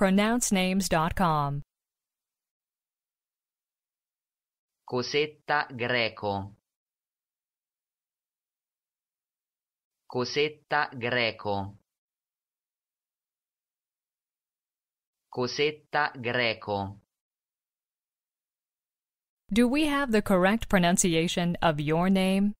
pronouncenames.com. Cosetta Greco Cosetta Greco Cosetta Greco Do we have the correct pronunciation of your name?